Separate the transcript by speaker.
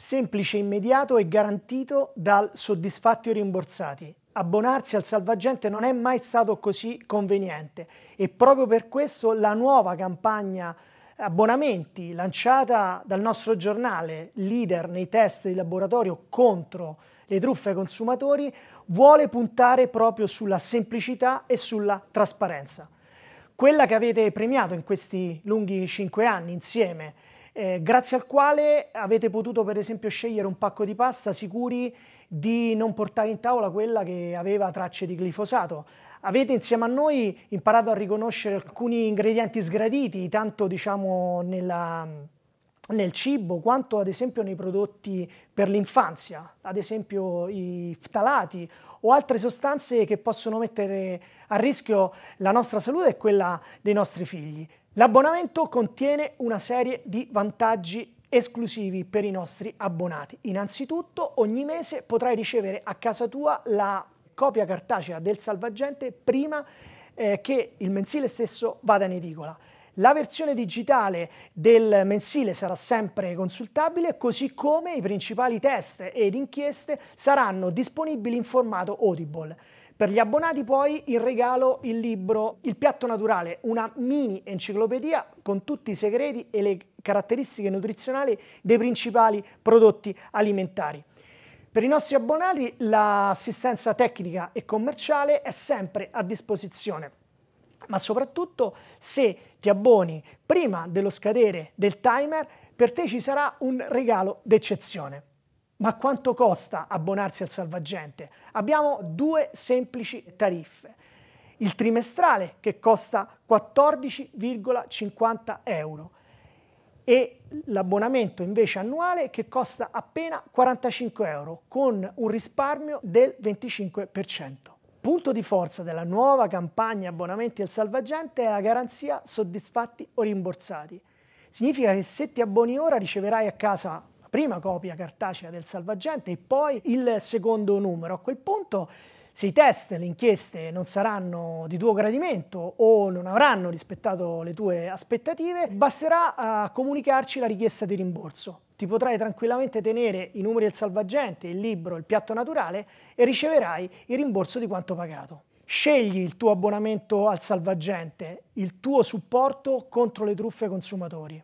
Speaker 1: semplice, immediato e garantito dal soddisfatti o rimborsati. Abbonarsi al salvagente non è mai stato così conveniente e proprio per questo la nuova campagna abbonamenti lanciata dal nostro giornale, leader nei test di laboratorio contro le truffe ai consumatori, vuole puntare proprio sulla semplicità e sulla trasparenza. Quella che avete premiato in questi lunghi cinque anni insieme eh, grazie al quale avete potuto per esempio scegliere un pacco di pasta sicuri di non portare in tavola quella che aveva tracce di glifosato. Avete insieme a noi imparato a riconoscere alcuni ingredienti sgraditi, tanto diciamo nella, nel cibo quanto ad esempio nei prodotti per l'infanzia, ad esempio i ftalati o altre sostanze che possono mettere a rischio la nostra salute e quella dei nostri figli. L'abbonamento contiene una serie di vantaggi esclusivi per i nostri abbonati. Innanzitutto ogni mese potrai ricevere a casa tua la copia cartacea del salvagente prima eh, che il mensile stesso vada in edicola. La versione digitale del mensile sarà sempre consultabile, così come i principali test ed inchieste saranno disponibili in formato Audible. Per gli abbonati poi il regalo, il libro Il piatto naturale, una mini enciclopedia con tutti i segreti e le caratteristiche nutrizionali dei principali prodotti alimentari. Per i nostri abbonati l'assistenza tecnica e commerciale è sempre a disposizione, ma soprattutto se ti abboni prima dello scadere del timer, per te ci sarà un regalo d'eccezione. Ma quanto costa abbonarsi al salvagente? Abbiamo due semplici tariffe. Il trimestrale che costa 14,50 euro e l'abbonamento invece annuale che costa appena 45 euro con un risparmio del 25%. Punto di forza della nuova campagna abbonamenti al salvagente è la garanzia soddisfatti o rimborsati. Significa che se ti abboni ora riceverai a casa prima copia cartacea del salvagente e poi il secondo numero. A quel punto se i test, le inchieste non saranno di tuo gradimento o non avranno rispettato le tue aspettative, basterà a eh, comunicarci la richiesta di rimborso. Ti potrai tranquillamente tenere i numeri del salvagente, il libro, il piatto naturale e riceverai il rimborso di quanto pagato. Scegli il tuo abbonamento al salvagente, il tuo supporto contro le truffe consumatori.